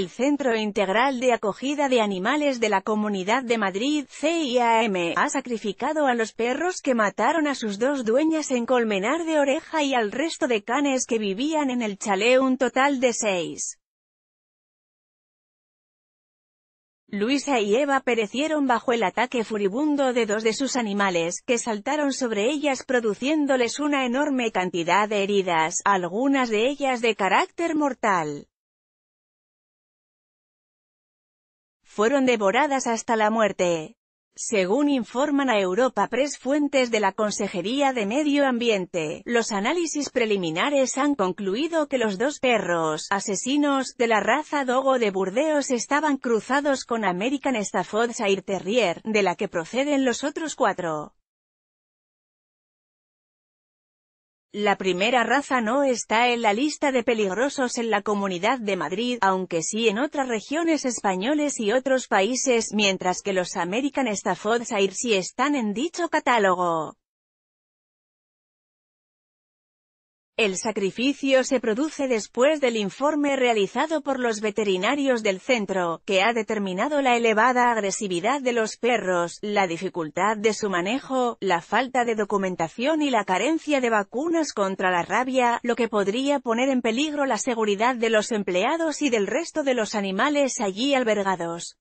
el Centro Integral de Acogida de Animales de la Comunidad de Madrid, CIAM, ha sacrificado a los perros que mataron a sus dos dueñas en Colmenar de Oreja y al resto de canes que vivían en el chalé un total de seis. Luisa y Eva perecieron bajo el ataque furibundo de dos de sus animales, que saltaron sobre ellas produciéndoles una enorme cantidad de heridas, algunas de ellas de carácter mortal. fueron devoradas hasta la muerte. Según informan a Europa Press fuentes de la Consejería de Medio Ambiente, los análisis preliminares han concluido que los dos perros, asesinos, de la raza Dogo de Burdeos estaban cruzados con American Staffordshire Terrier, de la que proceden los otros cuatro. La primera raza no está en la lista de peligrosos en la Comunidad de Madrid, aunque sí en otras regiones españoles y otros países, mientras que los American Staffordshire sí están en dicho catálogo. El sacrificio se produce después del informe realizado por los veterinarios del centro, que ha determinado la elevada agresividad de los perros, la dificultad de su manejo, la falta de documentación y la carencia de vacunas contra la rabia, lo que podría poner en peligro la seguridad de los empleados y del resto de los animales allí albergados.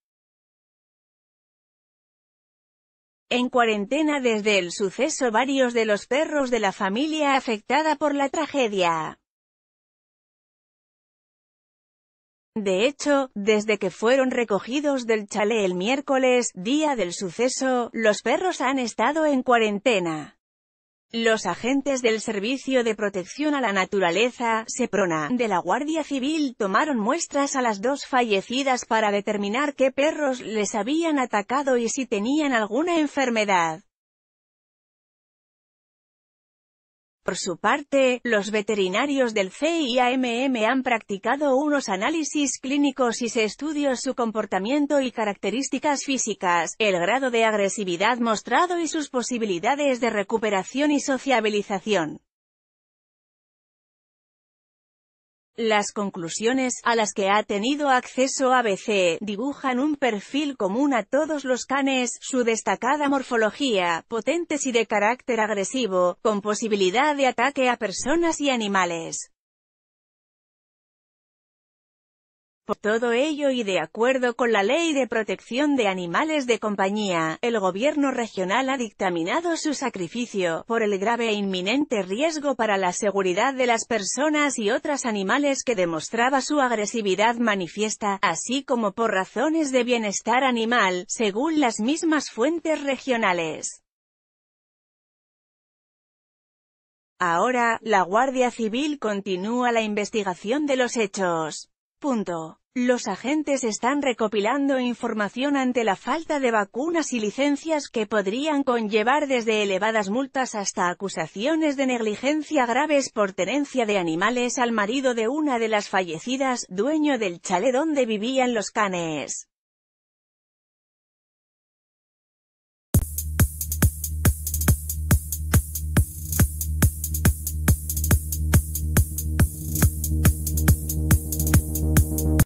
En cuarentena desde el suceso varios de los perros de la familia afectada por la tragedia. De hecho, desde que fueron recogidos del chalé el miércoles, día del suceso, los perros han estado en cuarentena. Los agentes del Servicio de Protección a la Naturaleza, SEPRONA, de la Guardia Civil tomaron muestras a las dos fallecidas para determinar qué perros les habían atacado y si tenían alguna enfermedad. Por su parte, los veterinarios del CIAMM han practicado unos análisis clínicos y se estudió su comportamiento y características físicas, el grado de agresividad mostrado y sus posibilidades de recuperación y sociabilización. Las conclusiones a las que ha tenido acceso ABC dibujan un perfil común a todos los canes, su destacada morfología, potentes y de carácter agresivo, con posibilidad de ataque a personas y animales. Por todo ello y de acuerdo con la Ley de Protección de Animales de Compañía, el gobierno regional ha dictaminado su sacrificio, por el grave e inminente riesgo para la seguridad de las personas y otros animales que demostraba su agresividad manifiesta, así como por razones de bienestar animal, según las mismas fuentes regionales. Ahora, la Guardia Civil continúa la investigación de los hechos. Punto. Los agentes están recopilando información ante la falta de vacunas y licencias que podrían conllevar desde elevadas multas hasta acusaciones de negligencia graves por tenencia de animales al marido de una de las fallecidas, dueño del chalet donde vivían los canes.